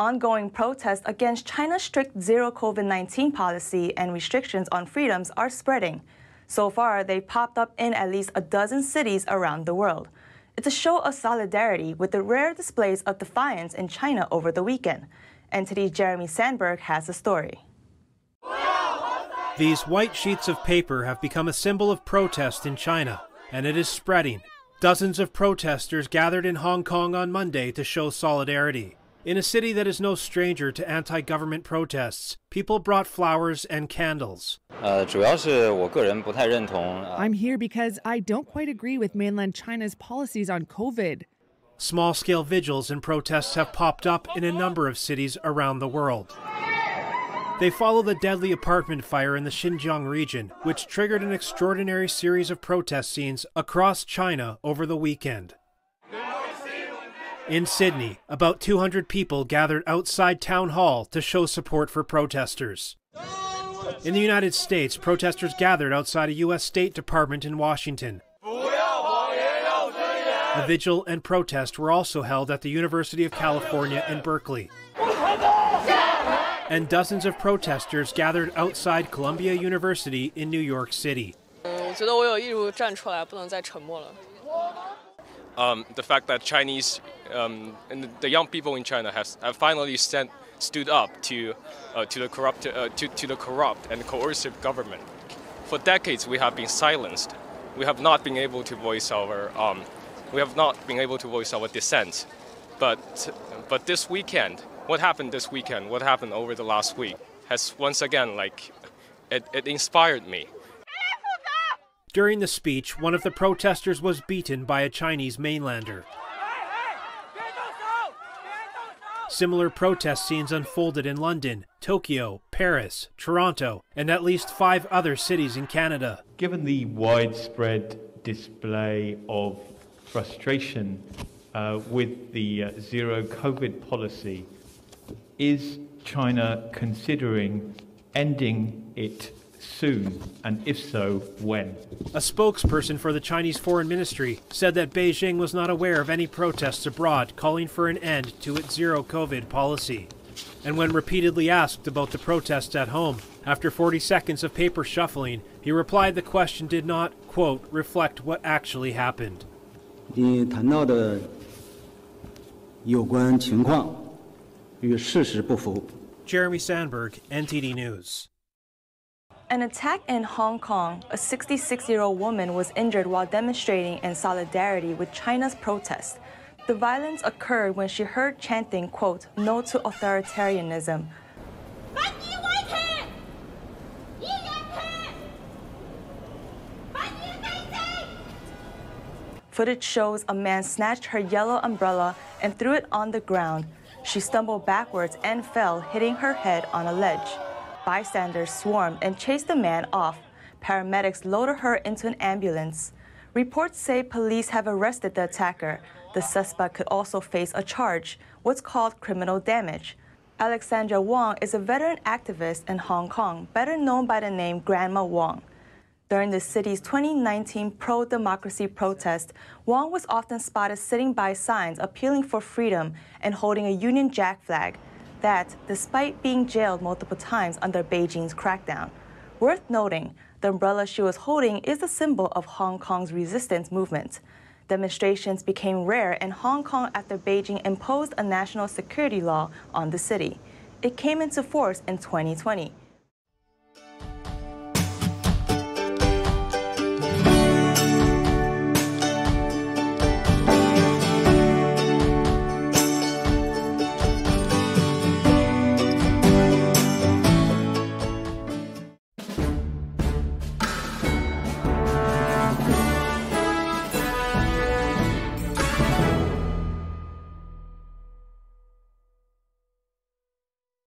ongoing protests against China's strict zero COVID 19 policy and restrictions on freedoms are spreading. So far, they popped up in at least a dozen cities around the world. It's a show of solidarity with the rare displays of defiance in China over the weekend. Entity Jeremy Sandberg has the story. These white sheets of paper have become a symbol of protest in China, and it is spreading. Dozens of protesters gathered in Hong Kong on Monday to show solidarity. In a city that is no stranger to anti-government protests, people brought flowers and candles. Uh, I'm here because I don't quite agree with mainland China's policies on COVID. Small-scale vigils and protests have popped up in a number of cities around the world. They follow the deadly apartment fire in the Xinjiang region, which triggered an extraordinary series of protest scenes across China over the weekend. In Sydney, about 200 people gathered outside Town Hall to show support for protesters. In the United States, protesters gathered outside a U.S. State Department in Washington. A vigil and protest were also held at the University of California in Berkeley. And dozens of protesters gathered outside Columbia University in New York City. 我觉得我有义务站出来，不能再沉默了。Uh, um, the fact that Chinese um, and the young people in China have, have finally stood up to, uh, to, the corrupt, uh, to, to the corrupt and coercive government. For decades, we have been silenced. We have not been able to voice our, um, we have not been able to voice our dissent. But, but this weekend, what happened this weekend, what happened over the last week, has once again, like, it, it inspired me. During the speech, one of the protesters was beaten by a Chinese mainlander. Similar protest scenes unfolded in London, Tokyo, Paris, Toronto, and at least five other cities in Canada. Given the widespread display of frustration uh, with the uh, zero COVID policy, is China considering ending it soon? And if so, when? A spokesperson for the Chinese Foreign Ministry said that Beijing was not aware of any protests abroad calling for an end to its zero COVID policy. And when repeatedly asked about the protests at home, after 40 seconds of paper shuffling, he replied the question did not, quote, reflect what actually happened. Jeremy Sandberg, NTD News. An attack in Hong Kong, a 66 year old woman was injured while demonstrating in solidarity with China's protests. The violence occurred when she heard chanting, quote, no to authoritarianism. Footage shows a man snatched her yellow umbrella and threw it on the ground. She stumbled backwards and fell, hitting her head on a ledge bystanders swarmed and chased the man off. Paramedics loaded her into an ambulance. Reports say police have arrested the attacker. The suspect could also face a charge, what's called criminal damage. Alexandra Wong is a veteran activist in Hong Kong, better known by the name Grandma Wong. During the city's 2019 pro democracy protest, Wong was often spotted sitting by signs appealing for freedom and holding a Union Jack flag that despite being jailed multiple times under Beijing's crackdown. Worth noting, the umbrella she was holding is a symbol of Hong Kong's resistance movement. Demonstrations became rare in Hong Kong after Beijing imposed a national security law on the city. It came into force in 2020.